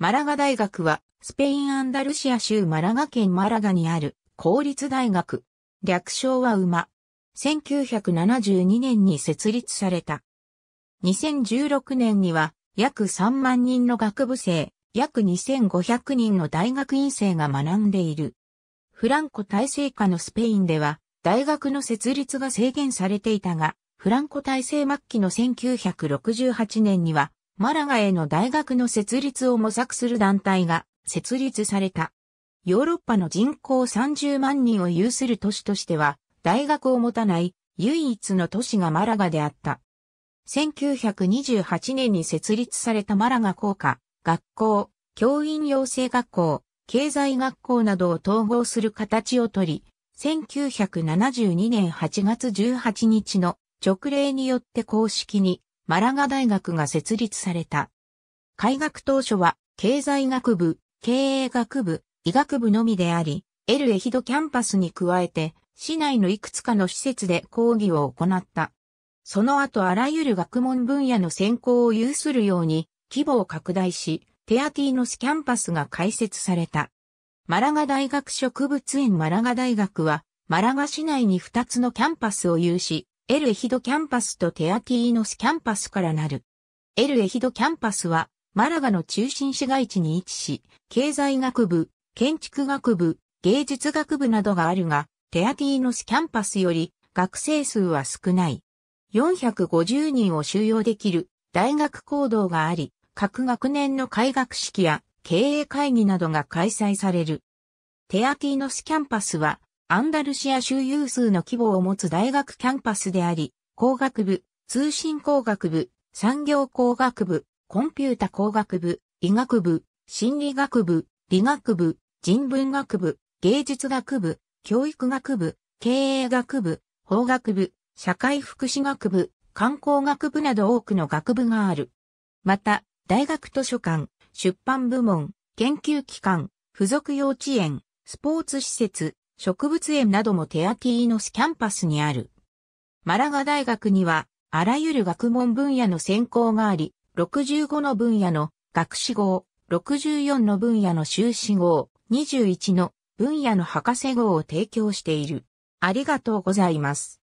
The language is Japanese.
マラガ大学は、スペイン・アンダルシア州マラガ県マラガにある公立大学。略称は馬。1972年に設立された。2016年には、約3万人の学部生、約2500人の大学院生が学んでいる。フランコ体制下のスペインでは、大学の設立が制限されていたが、フランコ体制末期の1968年には、マラガへの大学の設立を模索する団体が設立された。ヨーロッパの人口30万人を有する都市としては、大学を持たない唯一の都市がマラガであった。1928年に設立されたマラガ校科、学校、教員養成学校、経済学校などを統合する形をとり、1972年8月18日の直令によって公式にマラガ大学が設立された。開学当初は、経済学部、経営学部、医学部のみであり、エルエヒドキャンパスに加えて、市内のいくつかの施設で講義を行った。その後あらゆる学問分野の専攻を有するように、規模を拡大し、テアティーノスキャンパスが開設された。マラガ大学植物園マラガ大学は、マラガ市内に2つのキャンパスを有し、エルエヒドキャンパスとテアティーノスキャンパスからなる。エルエヒドキャンパスは、マラガの中心市街地に位置し、経済学部、建築学部、芸術学部などがあるが、テアティーノスキャンパスより学生数は少ない。450人を収容できる大学行動があり、各学年の開学式や経営会議などが開催される。テアティーノスキャンパスはアンダルシア州有数の規模を持つ大学キャンパスであり、工学部、通信工学部、産業工学部、コンピュータ工学部、医学部、心理学部、理学部、人文学部、芸術学部、教育学部、経営学部、法学部、社会福祉学部、観光学部など多くの学部がある。また、大学図書館、出版部門、研究機関、付属幼稚園、スポーツ施設、植物園などもテアティーノスキャンパスにある。マラガ大学には、あらゆる学問分野の専攻があり、65の分野の学士号、64の分野の修士号、21の分野の博士号を提供している。ありがとうございます。